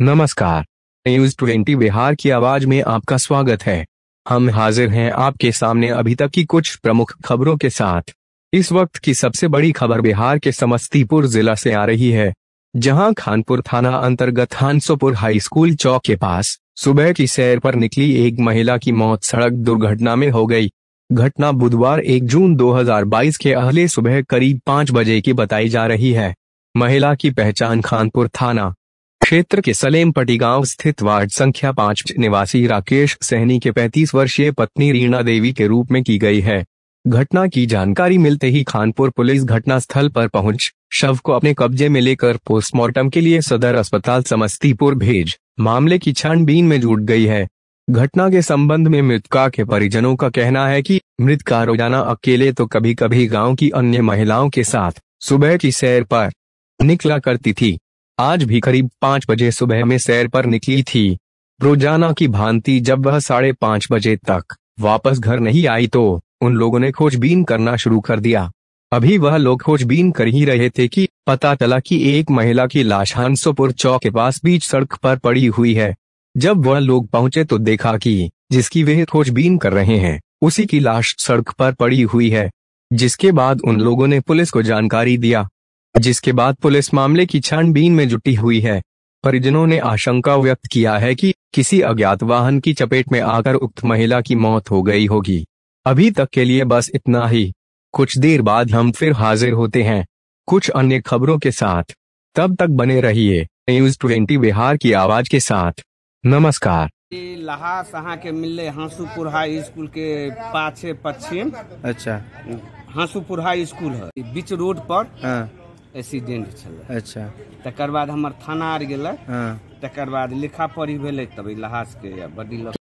नमस्कार news twenty Bihar की आवाज में आपका स्वागत है हम हाजिर हैं आपके सामने अभी तक की कुछ प्रमुख खबरों के साथ इस वक्त की सबसे बड़ी खबर बिहार के समस्तीपुर जिला से आ रही है जहां खानपुर थाना अंतर्गत हानसोपुर हाई स्कूल चौक के पास सुबह की सैर पर निकली एक महिला की मौत सड़क दुर्घटना में हो गई घटना बुधवार 1 जून 2022 के अहले सुबह करीब पाँच बजे की बताई जा रही है महिला की पहचान खानपुर थाना क्षेत्र के सलेमपटी गांव स्थित वार्ड संख्या पांच निवासी राकेश सहनी के 35 वर्षीय पत्नी रीना देवी के रूप में की गई है घटना की जानकारी मिलते ही खानपुर पुलिस घटना स्थल पर पहुंच शव को अपने कब्जे में लेकर पोस्टमार्टम के लिए सदर अस्पताल समस्तीपुर भेज मामले की छानबीन में जुट गई है घटना के संबंध में मृतका के परिजनों का कहना है कि मृतका रोजाना अकेले तो कभी कभी गांव की अन्य महिलाओं के साथ सुबह की सैर पर निकला करती थी आज भी करीब पांच बजे सुबह में सैर पर निकली थी रोजाना की भांति जब वह साढ़े पांच बजे तक वापस घर नहीं आई तो उन लोगों ने खोजबीन करना शुरू कर दिया अभी वह लोग खोजबीन कर ही रहे थे कि पता चला कि एक महिला की लाश हंसोपुर चौक के पास बीच सड़क पर पड़ी हुई है जब वह लोग पहुंचे तो देखा कि जिसकी वे खोजबीन कर रहे हैं उसी की लाश सड़क पर पड़ी हुई है जिसके बाद उन लोगों ने पुलिस को जानकारी दिया जिसके बाद पुलिस मामले की छानबीन में जुटी हुई है परिजनों ने आशंका व्यक्त किया है कि किसी अज्ञात वाहन की चपेट में आकर उक्त महिला की मौत हो गई होगी अभी तक के लिए बस इतना ही कुछ देर बाद हम फिर हाजिर होते हैं कुछ अन्य खबरों के साथ तब तक बने रहिए न्यूज ट्वेंटी बिहार की आवाज के साथ नमस्कार लहा सहा के मिले हांसूपुर हाई स्कूल के पाछे पश्चिम अच्छा हांसूपुर हाई स्कूल है बीच रोड पर हाँ। एक्सीडेंट अच्छा तकर बाद हमार थाना आर गए हाँ। तकर बाद लिखा पढ़ी तब लहास के बडी